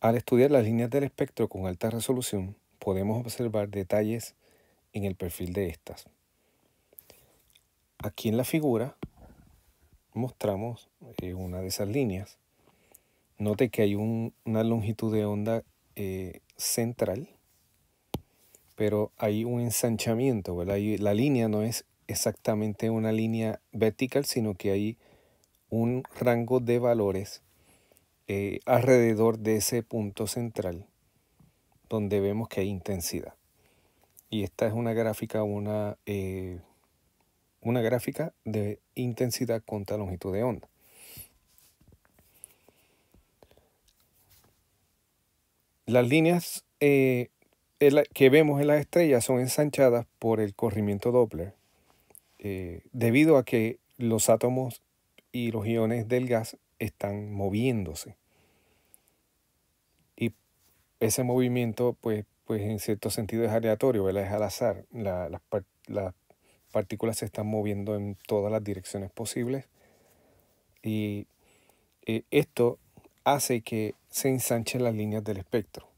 Al estudiar las líneas del espectro con alta resolución, podemos observar detalles en el perfil de estas. Aquí en la figura mostramos eh, una de esas líneas. Note que hay una longitud de onda eh, central, pero hay un ensanchamiento, la línea no es exactamente una línea vertical, sino que hay un rango de valores eh, alrededor de ese punto central donde vemos que hay intensidad. Y esta es una gráfica, una, eh, una gráfica de intensidad contra longitud de onda. Las líneas eh, que vemos en las estrellas son ensanchadas por el corrimiento Doppler, debido a que los átomos y los iones del gas están moviéndose. Y ese movimiento, pues, pues en cierto sentido es aleatorio, es al azar. las, partículas se están moviendo en todas las direcciones posibles. Y eh, esto hace que se ensanchen las líneas del espectro.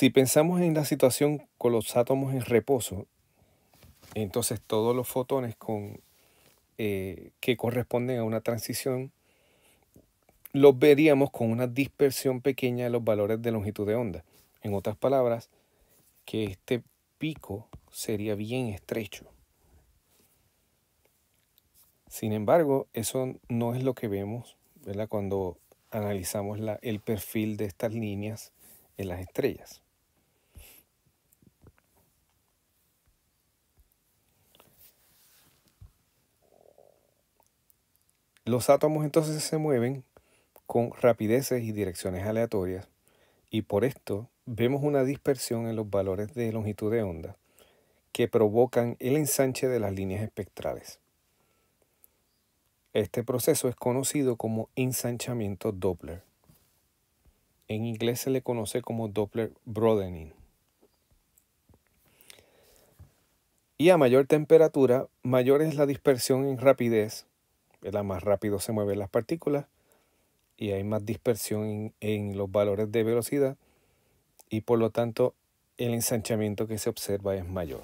Si pensamos en la situación con los átomos en reposo, entonces todos los fotones eh, que corresponden a una transición los veríamos con una dispersión pequeña de los valores de longitud de onda. En otras palabras, que este pico sería bien estrecho. Sin embargo, eso no es lo que vemos cuando analizamos el perfil de estas líneas en las estrellas. Los átomos entonces se mueven con rapideces y direcciones aleatorias y por esto vemos una dispersión en los valores de longitud de onda que provocan el ensanche de las líneas espectrales. Este proceso es conocido como ensanchamiento Doppler. En inglés se le conoce como Doppler broadening. Y a mayor temperatura, mayor es la dispersión en rapidez la más rápido se mueven las partículas y hay más dispersión en, los valores de velocidad y por lo tanto el ensanchamiento que se observa es mayor.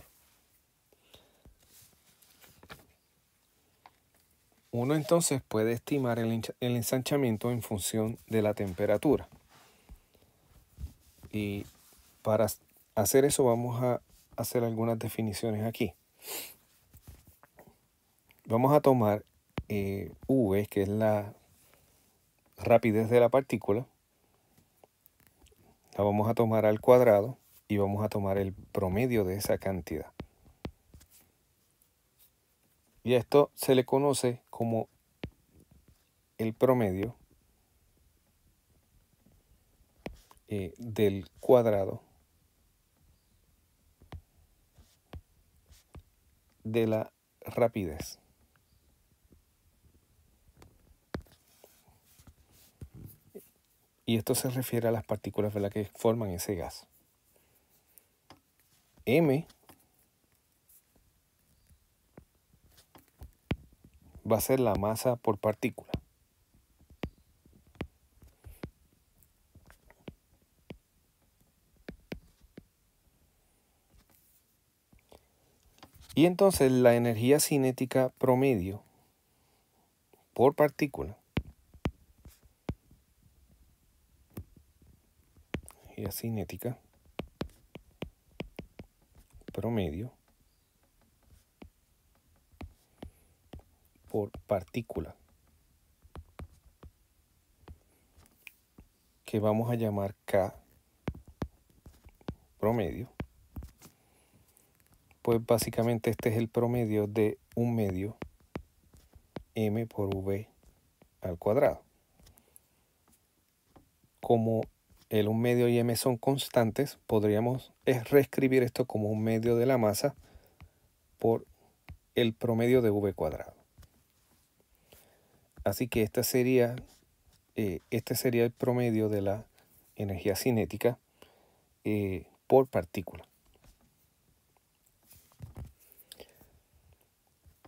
Uno entonces puede estimar el, ensanchamiento en función de la temperatura. Y para hacer eso vamos a hacer algunas definiciones aquí. Vamos a tomar eh, v, que es la rapidez de la partícula, la vamos a tomar al cuadrado y vamos a tomar el promedio de esa cantidad. Y esto se le conoce como el promedio eh, del cuadrado de la rapidez. Y esto se refiere a las partículas de las que forman ese gas. M va a ser la masa por partícula. Y entonces la energía cinética promedio por partícula la cinética promedio por partícula que vamos a llamar K promedio pues básicamente este es el promedio de un medio m por v al cuadrado como el un medio y m son constantes, podríamos reescribir esto como un medio de la masa por el promedio de v cuadrado. Así que esta sería, eh, este sería el promedio de la energía cinética eh, por partícula.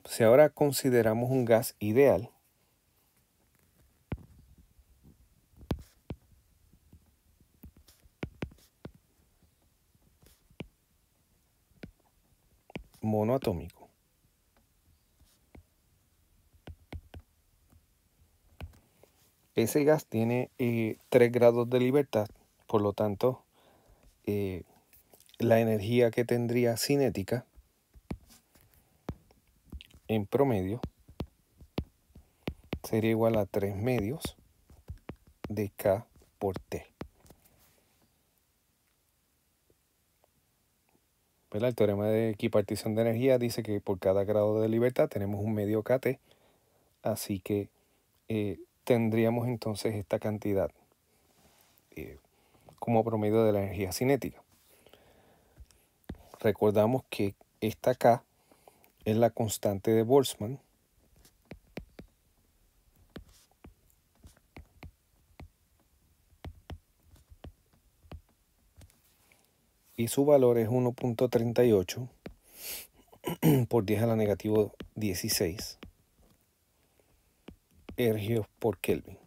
Si ahora consideramos un gas ideal, monoatómico. Ese gas tiene 3 eh, grados de libertad, por lo tanto, eh, la energía que tendría cinética en promedio sería igual a 3 medios de K por T. El teorema de equipartición de energía dice que por cada grado de libertad tenemos un medio KT, así que eh, tendríamos entonces esta cantidad eh, como promedio de la energía cinética. Recordamos que esta K es la constante de Boltzmann, y su valor es 1.38 por 10 a la negativo 16 ergios por Kelvin.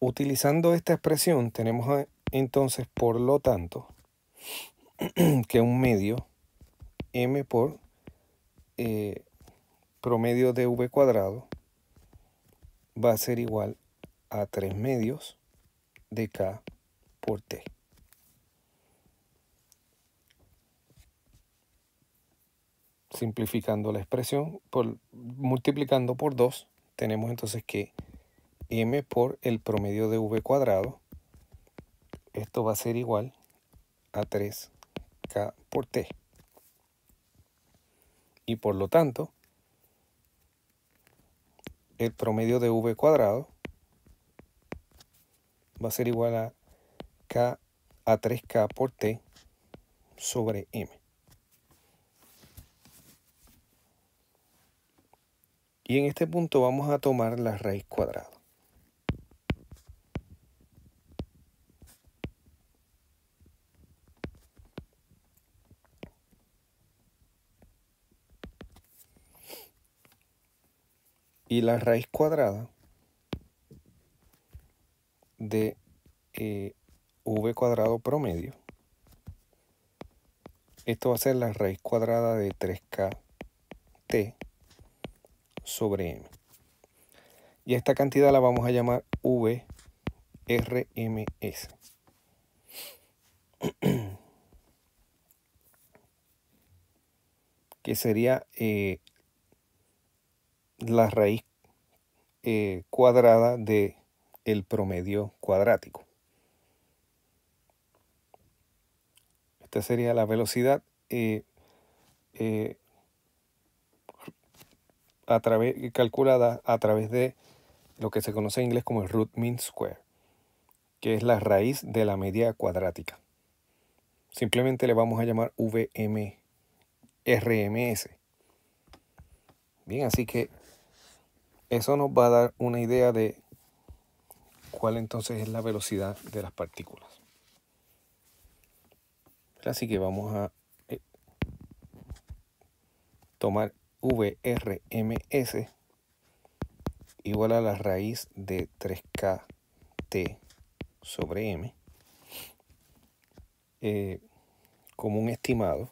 Utilizando esta expresión tenemos eh, entonces, por lo tanto, que un medio m por eh, promedio de v cuadrado va a ser igual a 3 medios de K por T. Simplificando la expresión, por, multiplicando por 2, tenemos entonces que m por el promedio de v cuadrado, esto va a ser igual a 3k por t. Y por lo tanto, el promedio de v cuadrado va a ser igual a k a 3k por t sobre m. Y en este punto vamos a tomar la raíz cuadrada. y la raíz cuadrada de eh, v cuadrado promedio. Esto va a ser la raíz cuadrada de 3kt sobre m. Y esta cantidad la vamos a llamar vrms. que sería eh, la raíz eh, cuadrada de el promedio cuadrático. Esta sería la velocidad eh, eh, a través, calculada a través de lo que se conoce en inglés como el root mean square, que es la raíz de la media cuadrática. Simplemente le vamos a llamar VM RMS. Bien, así que eso nos va a dar una idea de cuál entonces es la velocidad de las partículas. Así que vamos a eh, tomar VRMS igual a la raíz de 3KT sobre M eh, como un estimado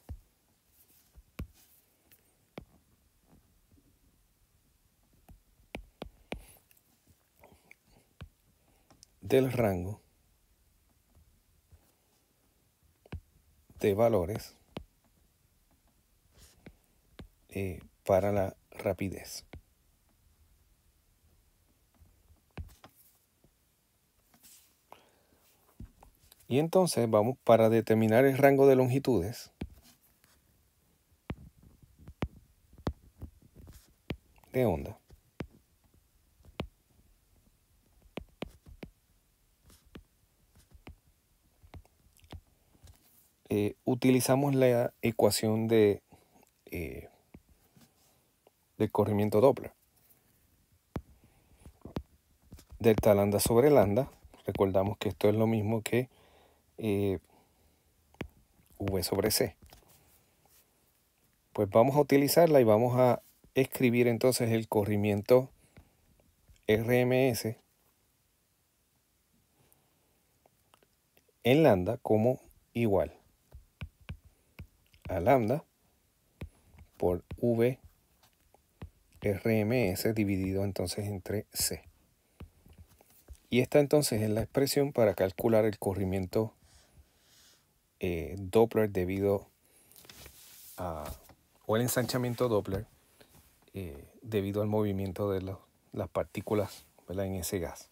del rango de valores eh, para la rapidez. Y entonces vamos para determinar el rango de longitudes. de onda. Eh, utilizamos la ecuación de, eh, de corrimiento doble. Delta lambda sobre lambda. Recordamos que esto es lo mismo que eh, V sobre C. Pues vamos a utilizarla y vamos a escribir entonces el corrimiento RMS en lambda como igual lambda por V RMS dividido entonces entre C. Y esta entonces es la expresión para calcular el corrimiento eh, Doppler debido a, o el ensanchamiento Doppler eh, debido al movimiento de las partículas en ese gas.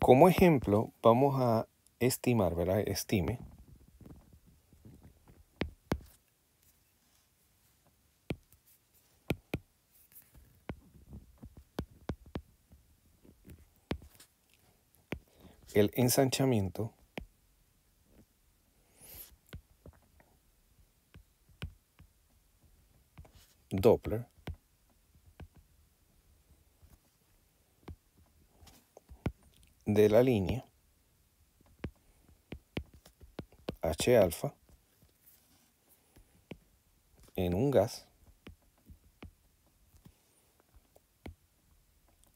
Como ejemplo, vamos a estimar, ¿verdad? Estime. el ensanchamiento Doppler de la línea H alfa en un gas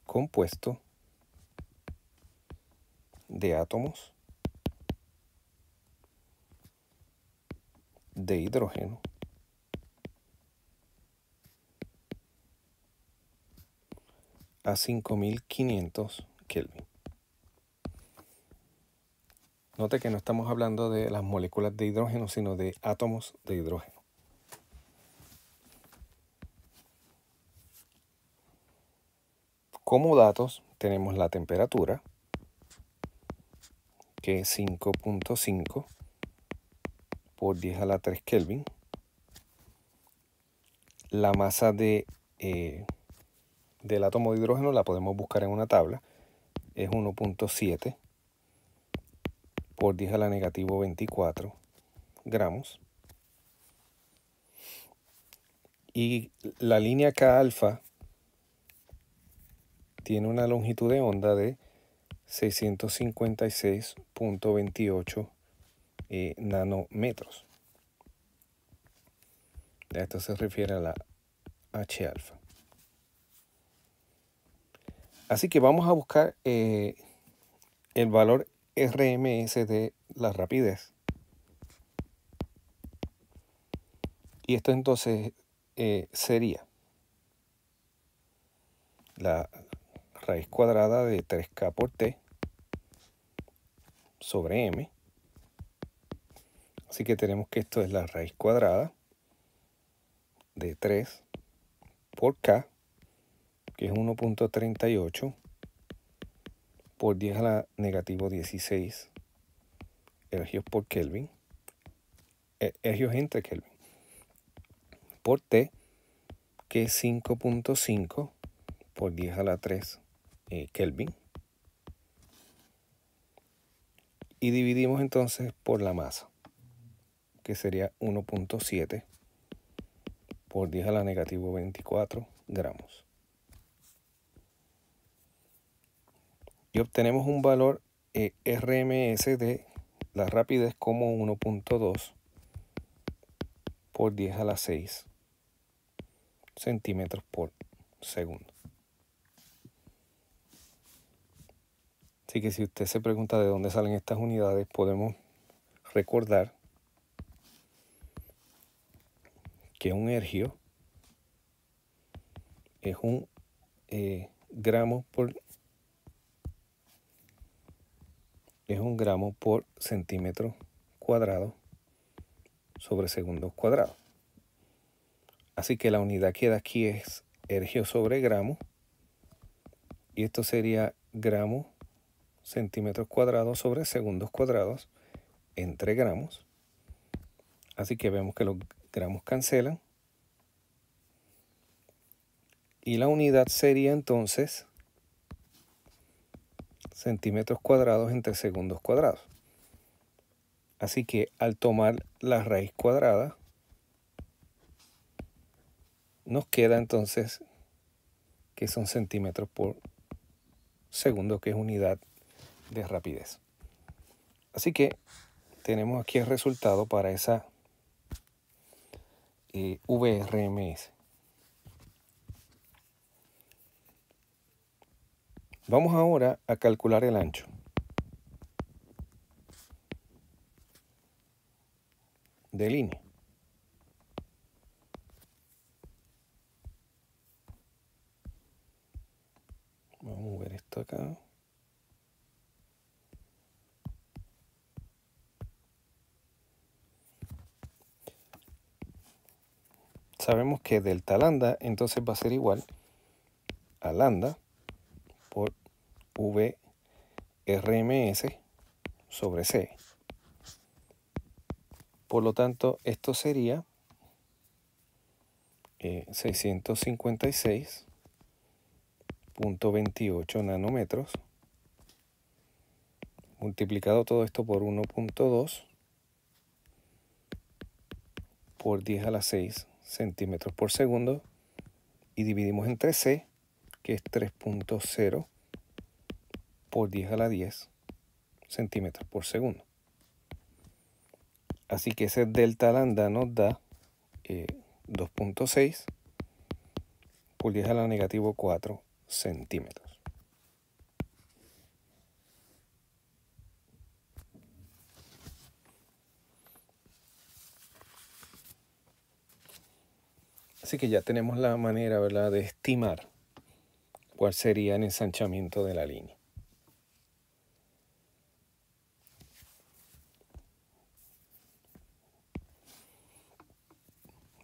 compuesto de átomos de hidrógeno a 5500 Kelvin. Note que no estamos hablando de las moléculas de hidrógeno, sino de átomos de hidrógeno. Como datos tenemos la temperatura, que es 5.5 por 10 a la 3 Kelvin. La masa de, eh, del átomo de hidrógeno la podemos buscar en una tabla, es 1.7 por 10 a la negativo 24 gramos. Y la línea K alfa tiene una longitud de onda de 656.28 eh, nanómetros. Esto se refiere a la H alfa. Así que vamos a buscar eh, el valor RMS de la rapidez. Y esto entonces eh, sería la raíz cuadrada de 3k por t sobre m. Así que tenemos que esto es la raíz cuadrada de 3 por k, que es 1.38 por 10 a la negativo 16 ergios por Kelvin, e, ergios entre Kelvin, por T, que es 5.5 por 10 a la 3 eh, Kelvin. Y dividimos entonces por la masa, que sería 1.7 por 10 a la negativo 24 gramos. y obtenemos un valor eh, RMS de la rapidez como 1.2 por 10 a la 6 centímetros por segundo. Así que si usted se pregunta de dónde salen estas unidades, podemos recordar que un ergio es un eh, gramo por es un gramo por centímetro cuadrado sobre segundos cuadrados. Así que la unidad que da aquí es ergio sobre gramo. Y esto sería gramo centímetro cuadrado sobre segundos cuadrados entre gramos. Así que vemos que los gramos cancelan. Y la unidad sería entonces centímetros cuadrados entre segundos cuadrados. Así que al tomar la raíz cuadrada, nos queda entonces que son centímetros por segundo, que es unidad de rapidez. Así que tenemos aquí el resultado para esa eh, VRMS. Vamos ahora a calcular el ancho. de línea. Vamos a ver esto acá. Sabemos que delta lambda entonces va a ser igual a lambda rms sobre C. Por lo tanto, esto sería 656.28 eh, nanómetros. Multiplicado todo esto por 1.2 por 10 a la 6 centímetros por segundo y dividimos entre C, que es 3.0 por 10 a la 10 centímetros por segundo. Así que ese delta lambda nos da 2.6 eh, por 10 a la negativo 4 centímetros. Así que ya tenemos la manera ¿verdad? de estimar cuál sería el ensanchamiento de la línea.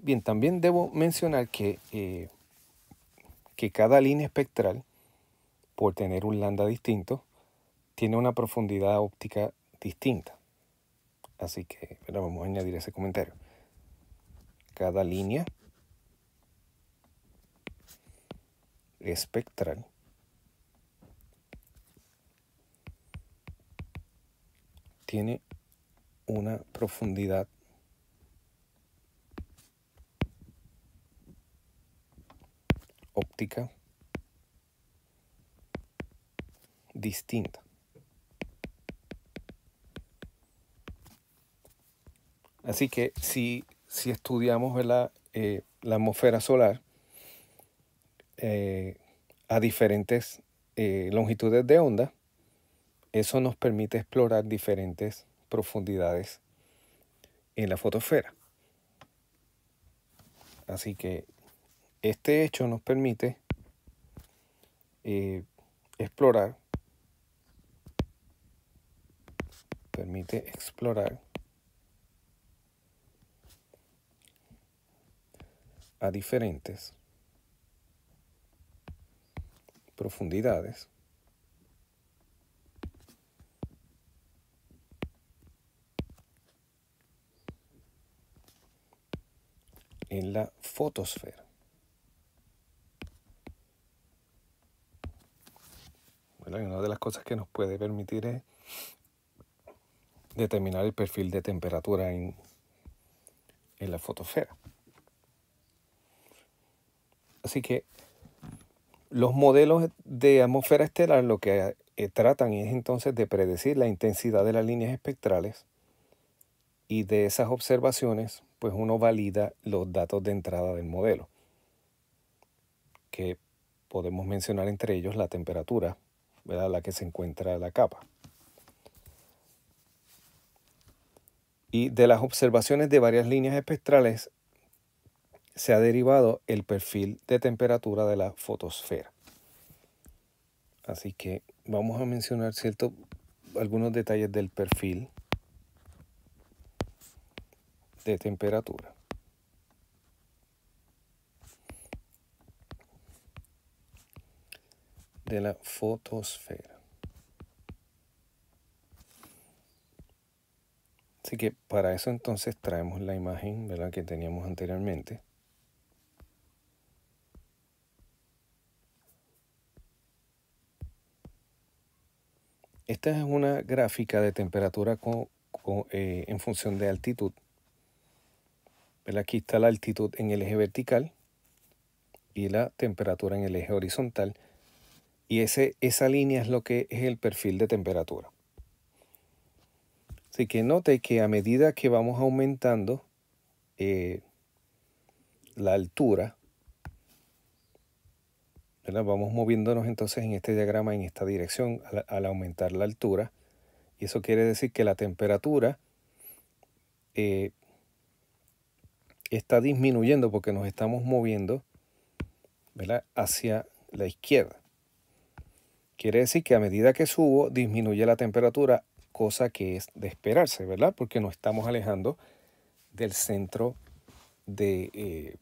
Bien, también debo mencionar que, eh, que cada línea espectral, por tener un lambda distinto, tiene una profundidad óptica distinta. Así que vamos a añadir ese comentario. Cada línea espectral tiene una profundidad óptica distinta. Así que si, estudiamos eh, la atmósfera solar eh, a diferentes eh, longitudes de onda, eso nos permite explorar diferentes profundidades en la fotosfera. Así que este hecho nos permite eh, explorar, permite explorar a diferentes profundidades en la fotosfera. Y una de las cosas que nos puede permitir es determinar el perfil de temperatura en, en la fotosfera. Así que los modelos de atmósfera estelar lo que eh, tratan es entonces de predecir la intensidad de las líneas espectrales y de esas observaciones pues uno valida los datos de entrada del modelo que podemos mencionar entre ellos la temperatura, la que se encuentra la capa. Y de las observaciones de varias líneas espectrales se ha derivado el perfil de temperatura de la fotosfera. Así que vamos a mencionar cierto algunos detalles del perfil de temperatura. de la fotosfera. Así que para eso entonces traemos la imagen ¿verdad? que teníamos anteriormente. Esta es una gráfica de temperatura eh, en función de altitud. Aquí está la altitud en el eje vertical y la temperatura en el eje horizontal. Y ese, esa línea es lo que es el perfil de temperatura. Así que note que a medida que vamos aumentando eh, la altura, vamos moviéndonos entonces en este diagrama en esta dirección al, aumentar la altura. Y eso quiere decir que la temperatura eh, está disminuyendo porque nos estamos moviendo hacia la izquierda. Quiere decir que a medida que subo, disminuye la temperatura, cosa que es de esperarse, ¿verdad? Porque nos estamos alejando del centro eh,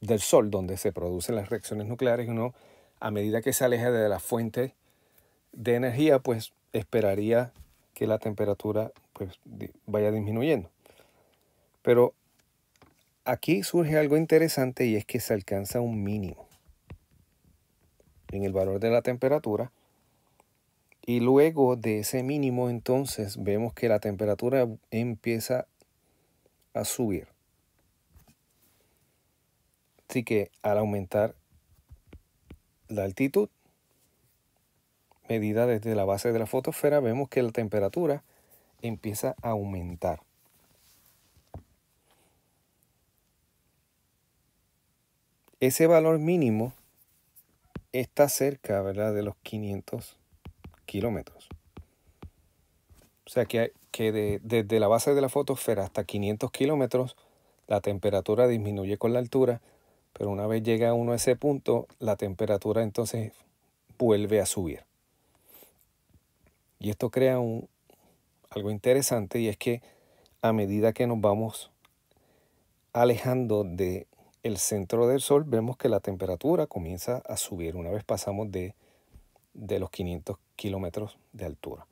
del Sol, donde se producen las reacciones nucleares. Uno, a medida que se aleja de la fuente de energía, pues esperaría que la temperatura pues, vaya disminuyendo. Pero aquí surge algo interesante y es que se alcanza un mínimo en el valor de la temperatura. Y luego de ese mínimo entonces vemos que la temperatura empieza a subir. Así que al aumentar la altitud, medida desde la base de la fotosfera, vemos que la temperatura empieza a aumentar. Ese valor mínimo está cerca, ¿verdad? De los 500 kilómetros. O sea que, desde la base de la fotosfera hasta 500 kilómetros, la temperatura disminuye con la altura, pero una vez llega uno a ese punto, la temperatura entonces vuelve a subir. Y esto crea un, algo interesante y es que a medida que nos vamos alejando de el centro del Sol, vemos que la temperatura comienza a subir una vez pasamos de, los 500 kilómetros de altura.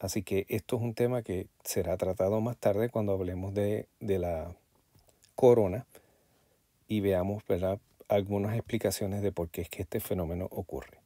Así que esto es un tema que será tratado más tarde cuando hablemos de, la corona y veamos algunas explicaciones de por qué es que este fenómeno ocurre.